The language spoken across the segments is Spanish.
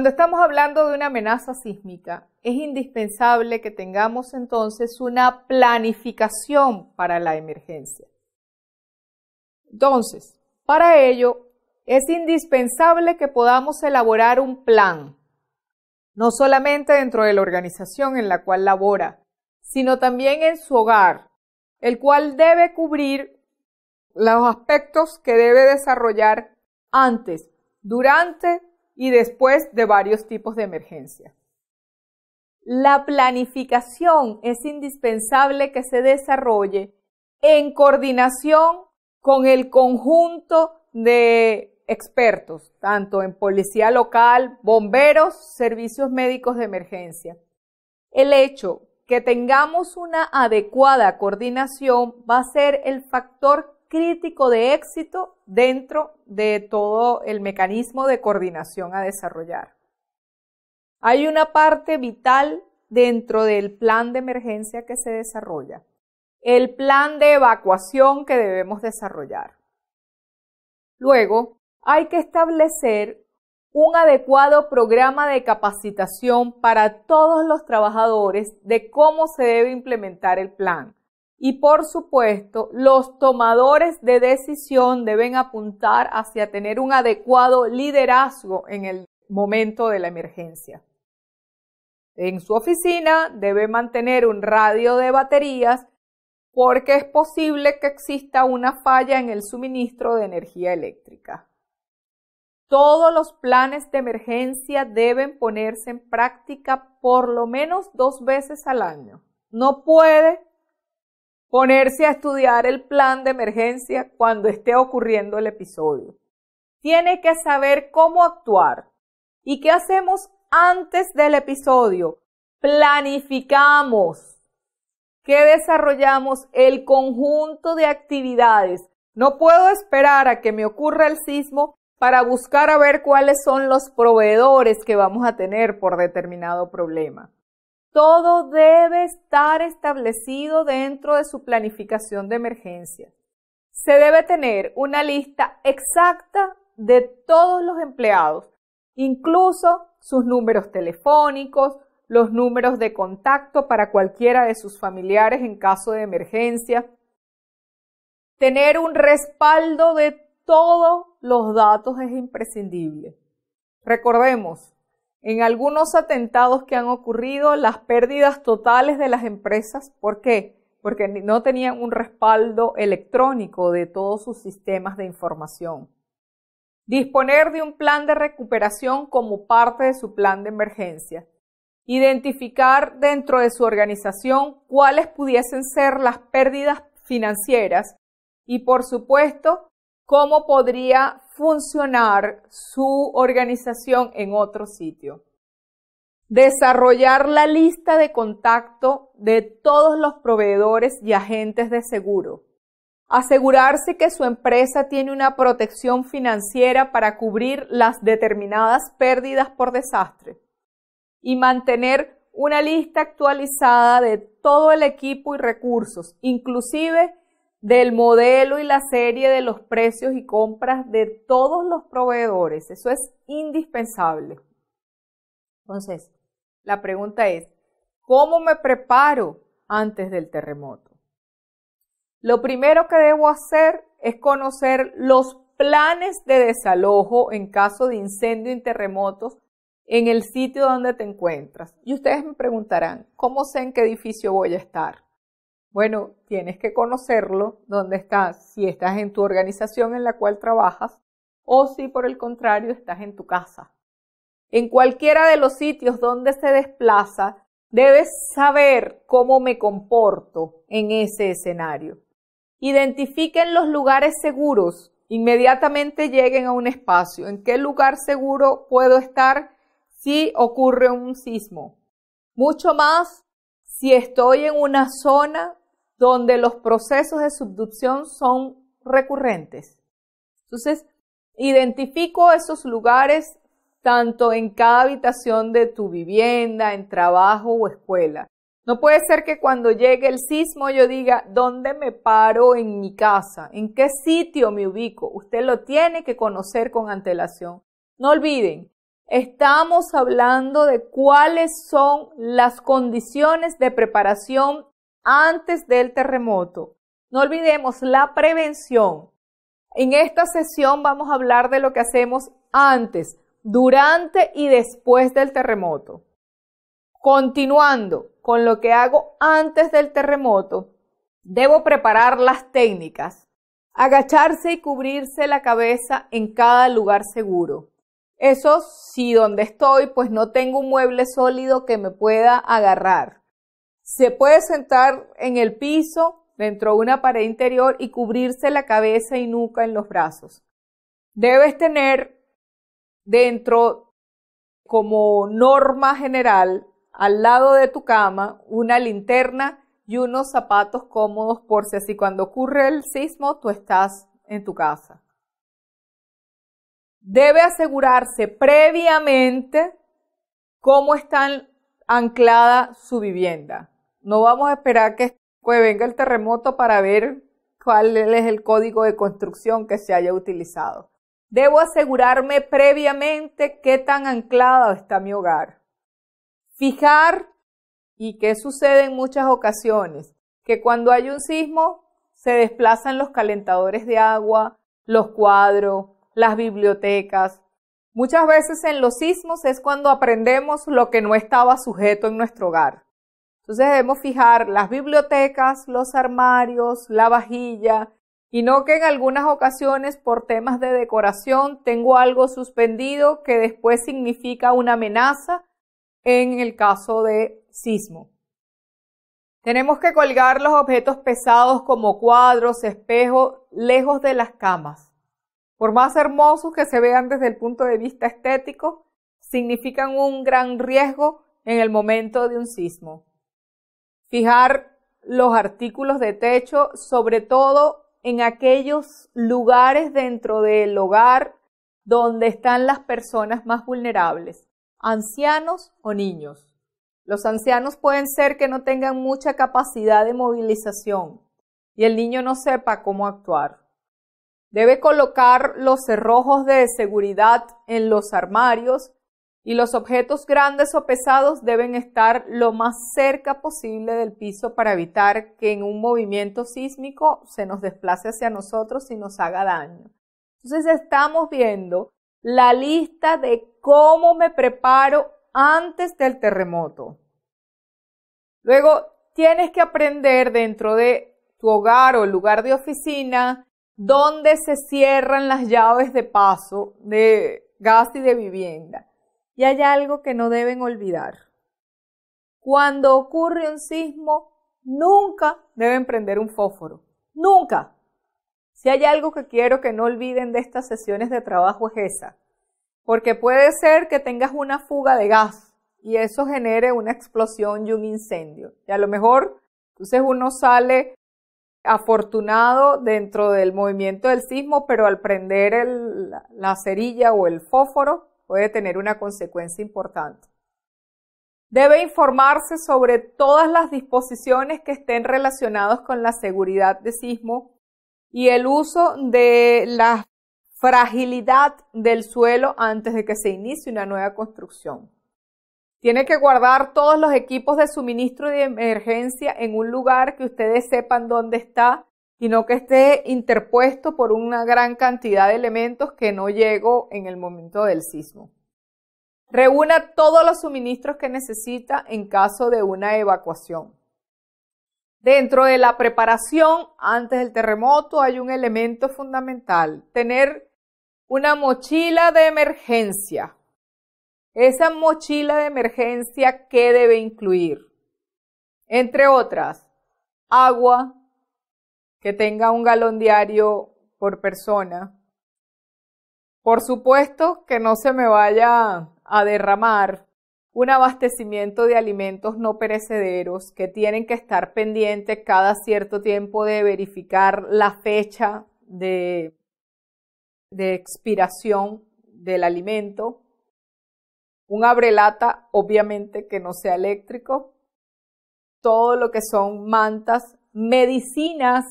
Cuando estamos hablando de una amenaza sísmica, es indispensable que tengamos entonces una planificación para la emergencia. Entonces, para ello, es indispensable que podamos elaborar un plan, no solamente dentro de la organización en la cual labora, sino también en su hogar, el cual debe cubrir los aspectos que debe desarrollar antes, durante y después de varios tipos de emergencia. La planificación es indispensable que se desarrolle en coordinación con el conjunto de expertos, tanto en policía local, bomberos, servicios médicos de emergencia. El hecho que tengamos una adecuada coordinación va a ser el factor crítico de éxito dentro de todo el mecanismo de coordinación a desarrollar. Hay una parte vital dentro del plan de emergencia que se desarrolla, el plan de evacuación que debemos desarrollar. Luego, hay que establecer un adecuado programa de capacitación para todos los trabajadores de cómo se debe implementar el plan y por supuesto, los tomadores de decisión deben apuntar hacia tener un adecuado liderazgo en el momento de la emergencia. En su oficina debe mantener un radio de baterías porque es posible que exista una falla en el suministro de energía eléctrica. Todos los planes de emergencia deben ponerse en práctica por lo menos dos veces al año. No puede Ponerse a estudiar el plan de emergencia cuando esté ocurriendo el episodio. Tiene que saber cómo actuar. ¿Y qué hacemos antes del episodio? Planificamos que desarrollamos el conjunto de actividades. No puedo esperar a que me ocurra el sismo para buscar a ver cuáles son los proveedores que vamos a tener por determinado problema. Todo debe estar establecido dentro de su planificación de emergencia. Se debe tener una lista exacta de todos los empleados, incluso sus números telefónicos, los números de contacto para cualquiera de sus familiares en caso de emergencia. Tener un respaldo de todos los datos es imprescindible. Recordemos, en algunos atentados que han ocurrido, las pérdidas totales de las empresas, ¿por qué? Porque no tenían un respaldo electrónico de todos sus sistemas de información. Disponer de un plan de recuperación como parte de su plan de emergencia. Identificar dentro de su organización cuáles pudiesen ser las pérdidas financieras y, por supuesto, cómo podría funcionar su organización en otro sitio. Desarrollar la lista de contacto de todos los proveedores y agentes de seguro. Asegurarse que su empresa tiene una protección financiera para cubrir las determinadas pérdidas por desastre. Y mantener una lista actualizada de todo el equipo y recursos, inclusive del modelo y la serie de los precios y compras de todos los proveedores. Eso es indispensable. Entonces, la pregunta es, ¿cómo me preparo antes del terremoto? Lo primero que debo hacer es conocer los planes de desalojo en caso de incendio y terremotos en el sitio donde te encuentras. Y ustedes me preguntarán, ¿cómo sé en qué edificio voy a estar? Bueno, tienes que conocerlo, dónde estás, si estás en tu organización en la cual trabajas o si por el contrario estás en tu casa. En cualquiera de los sitios donde se desplaza, debes saber cómo me comporto en ese escenario. Identifiquen los lugares seguros. Inmediatamente lleguen a un espacio. ¿En qué lugar seguro puedo estar si ocurre un sismo? Mucho más si estoy en una zona donde los procesos de subducción son recurrentes. Entonces, identifico esos lugares tanto en cada habitación de tu vivienda, en trabajo o escuela. No puede ser que cuando llegue el sismo yo diga, ¿dónde me paro en mi casa? ¿En qué sitio me ubico? Usted lo tiene que conocer con antelación. No olviden, estamos hablando de cuáles son las condiciones de preparación antes del terremoto. No olvidemos la prevención. En esta sesión vamos a hablar de lo que hacemos antes, durante y después del terremoto. Continuando con lo que hago antes del terremoto, debo preparar las técnicas. Agacharse y cubrirse la cabeza en cada lugar seguro. Eso si donde estoy pues no tengo un mueble sólido que me pueda agarrar. Se puede sentar en el piso dentro de una pared interior y cubrirse la cabeza y nuca en los brazos. Debes tener dentro como norma general al lado de tu cama una linterna y unos zapatos cómodos por si así cuando ocurre el sismo tú estás en tu casa. Debe asegurarse previamente cómo está anclada su vivienda. No vamos a esperar que, venga el terremoto para ver cuál es el código de construcción que se haya utilizado. Debo asegurarme previamente qué tan anclado está mi hogar. Fijar, y qué sucede en muchas ocasiones, que cuando hay un sismo se desplazan los calentadores de agua, los cuadros, las bibliotecas. Muchas veces en los sismos es cuando aprendemos lo que no estaba sujeto en nuestro hogar. Entonces debemos fijar las bibliotecas, los armarios, la vajilla, y no que en algunas ocasiones por temas de decoración tengo algo suspendido que después significa una amenaza en el caso de sismo. Tenemos que colgar los objetos pesados como cuadros, espejos, lejos de las camas. Por más hermosos que se vean desde el punto de vista estético, significan un gran riesgo en el momento de un sismo. Fijar los artículos de techo, sobre todo en aquellos lugares dentro del hogar donde están las personas más vulnerables, ancianos o niños. Los ancianos pueden ser que no tengan mucha capacidad de movilización y el niño no sepa cómo actuar. Debe colocar los cerrojos de seguridad en los armarios y los objetos grandes o pesados deben estar lo más cerca posible del piso para evitar que en un movimiento sísmico se nos desplace hacia nosotros y nos haga daño. Entonces estamos viendo la lista de cómo me preparo antes del terremoto. Luego tienes que aprender dentro de tu hogar o lugar de oficina dónde se cierran las llaves de paso de gas y de vivienda y hay algo que no deben olvidar. Cuando ocurre un sismo, nunca deben prender un fósforo. Nunca. Si hay algo que quiero que no olviden de estas sesiones de trabajo es esa. Porque puede ser que tengas una fuga de gas y eso genere una explosión y un incendio. Y a lo mejor, entonces uno sale afortunado dentro del movimiento del sismo, pero al prender la cerilla o el fósforo, puede tener una consecuencia importante. Debe informarse sobre todas las disposiciones que estén relacionadas con la seguridad de sismo y el uso de la fragilidad del suelo antes de que se inicie una nueva construcción. Tiene que guardar todos los equipos de suministro de emergencia en un lugar que ustedes sepan dónde está sino que esté interpuesto por una gran cantidad de elementos que no llegó en el momento del sismo. Reúna todos los suministros que necesita en caso de una evacuación. Dentro de la preparación antes del terremoto hay un elemento fundamental, tener una mochila de emergencia. Esa mochila de emergencia que debe incluir, entre otras, agua, que tenga un galón diario por persona. Por supuesto que no se me vaya a derramar un abastecimiento de alimentos no perecederos que tienen que estar pendientes cada cierto tiempo de verificar la fecha de, de expiración del alimento. Un abrelata, obviamente, que no sea eléctrico. Todo lo que son mantas medicinas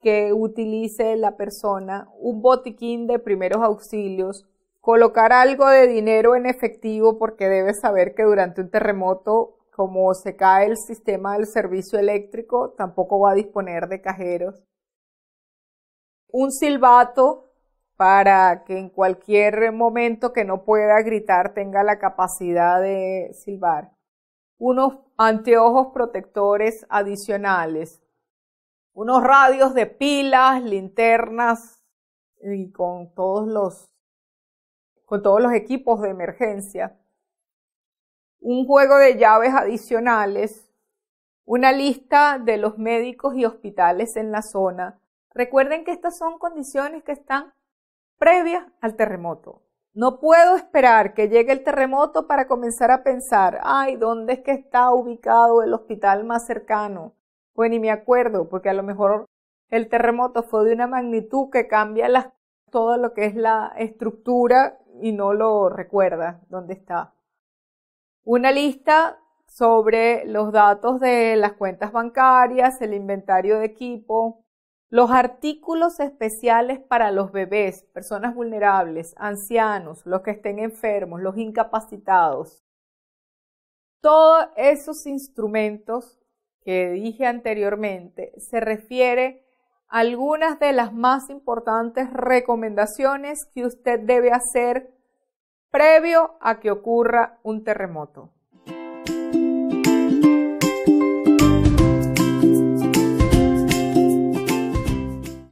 que utilice la persona, un botiquín de primeros auxilios, colocar algo de dinero en efectivo porque debe saber que durante un terremoto, como se cae el sistema del servicio eléctrico, tampoco va a disponer de cajeros. Un silbato para que en cualquier momento que no pueda gritar tenga la capacidad de silbar unos anteojos protectores adicionales, unos radios de pilas, linternas y con todos los, con todos los equipos de emergencia, un juego de llaves adicionales, una lista de los médicos y hospitales en la zona. Recuerden que estas son condiciones que están previas al terremoto. No puedo esperar que llegue el terremoto para comenzar a pensar, ay, ¿dónde es que está ubicado el hospital más cercano? Pues ni me acuerdo, porque a lo mejor el terremoto fue de una magnitud que cambia las, todo lo que es la estructura y no lo recuerda dónde está. Una lista sobre los datos de las cuentas bancarias, el inventario de equipo, los artículos especiales para los bebés, personas vulnerables, ancianos, los que estén enfermos, los incapacitados. Todos esos instrumentos que dije anteriormente se refiere a algunas de las más importantes recomendaciones que usted debe hacer previo a que ocurra un terremoto.